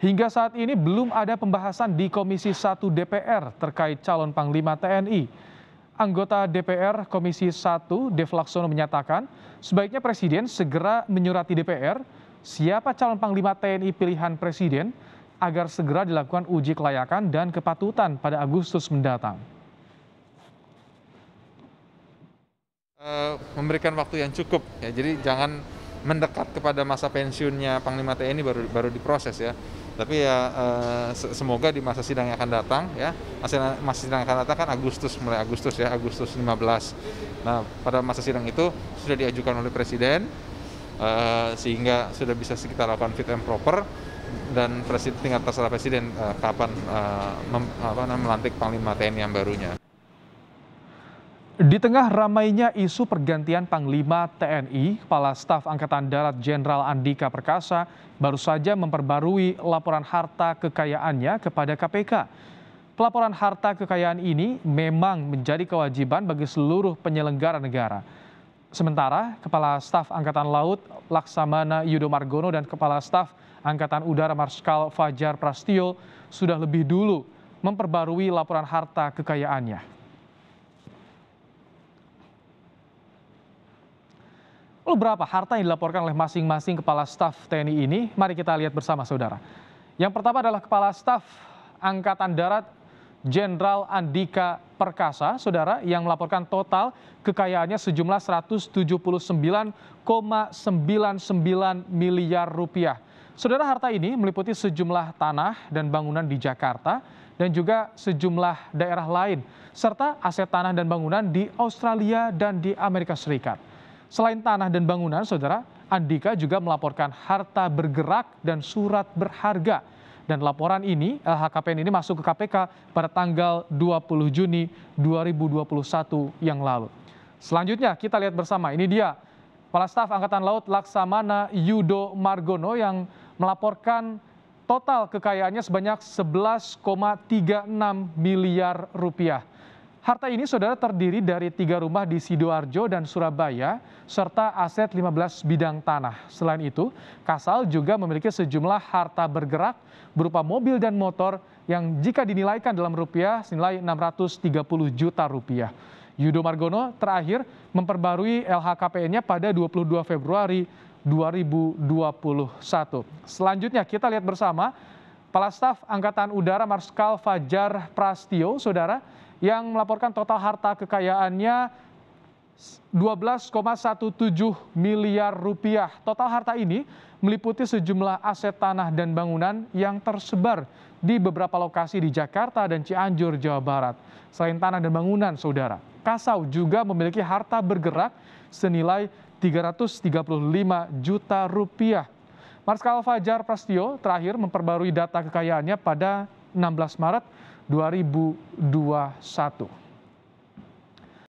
Hingga saat ini belum ada pembahasan di Komisi 1 DPR terkait calon Panglima TNI. Anggota DPR Komisi 1 Dev Laksono menyatakan sebaiknya Presiden segera menyurati DPR siapa calon Panglima TNI pilihan Presiden agar segera dilakukan uji kelayakan dan kepatutan pada Agustus mendatang. Eh, memberikan waktu yang cukup ya jadi jangan mendekat kepada masa pensiunnya Panglima TNI baru baru diproses ya. Tapi ya eh, semoga di masa sidang yang akan datang ya, masa, masa sidang yang akan datang kan Agustus mulai Agustus ya, Agustus 15. Nah, pada masa sidang itu sudah diajukan oleh presiden eh, sehingga sudah bisa sekitar lakukan fit and proper dan presiden tinggal terserah presiden eh, kapan eh, mem, apa, melantik panglima TNI yang barunya. Di tengah ramainya isu pergantian Panglima TNI, Kepala Staf Angkatan Darat Jenderal Andika Perkasa baru saja memperbarui laporan harta kekayaannya kepada KPK. Pelaporan harta kekayaan ini memang menjadi kewajiban bagi seluruh penyelenggara negara. Sementara Kepala Staf Angkatan Laut Laksamana Yudo Margono dan Kepala Staf Angkatan Udara Marskal Fajar Prastio sudah lebih dulu memperbarui laporan harta kekayaannya. Lalu berapa harta yang dilaporkan oleh masing-masing kepala staf TNI ini? Mari kita lihat bersama saudara. Yang pertama adalah Kepala Staf Angkatan Darat Jenderal Andika Perkasa, saudara, yang melaporkan total kekayaannya sejumlah 179,99 miliar rupiah. Saudara, harta ini meliputi sejumlah tanah dan bangunan di Jakarta dan juga sejumlah daerah lain, serta aset tanah dan bangunan di Australia dan di Amerika Serikat. Selain tanah dan bangunan, saudara, Andika juga melaporkan harta bergerak dan surat berharga. Dan laporan ini, LHKPN ini masuk ke KPK pada tanggal 20 Juni 2021 yang lalu. Selanjutnya kita lihat bersama, ini dia Kepala Staf Angkatan Laut Laksamana Yudo Margono yang melaporkan total kekayaannya sebanyak 11,36 miliar rupiah. Harta ini saudara terdiri dari tiga rumah di Sidoarjo dan Surabaya, serta aset 15 bidang tanah. Selain itu, Kasal juga memiliki sejumlah harta bergerak berupa mobil dan motor yang jika dinilaikan dalam rupiah senilai 630 juta rupiah. Yudo Margono terakhir memperbarui LHKPN-nya pada 22 Februari 2021. Selanjutnya kita lihat bersama Kepala Staf Angkatan Udara Marskal Fajar Prastio, Saudara, yang melaporkan total harta kekayaannya 12,17 miliar rupiah. Total harta ini meliputi sejumlah aset tanah dan bangunan yang tersebar di beberapa lokasi di Jakarta dan Cianjur, Jawa Barat. Selain tanah dan bangunan, saudara, Kasau juga memiliki harta bergerak senilai 335 juta rupiah. Marskal Fajar Prastio terakhir memperbarui data kekayaannya pada 16 Maret 2021.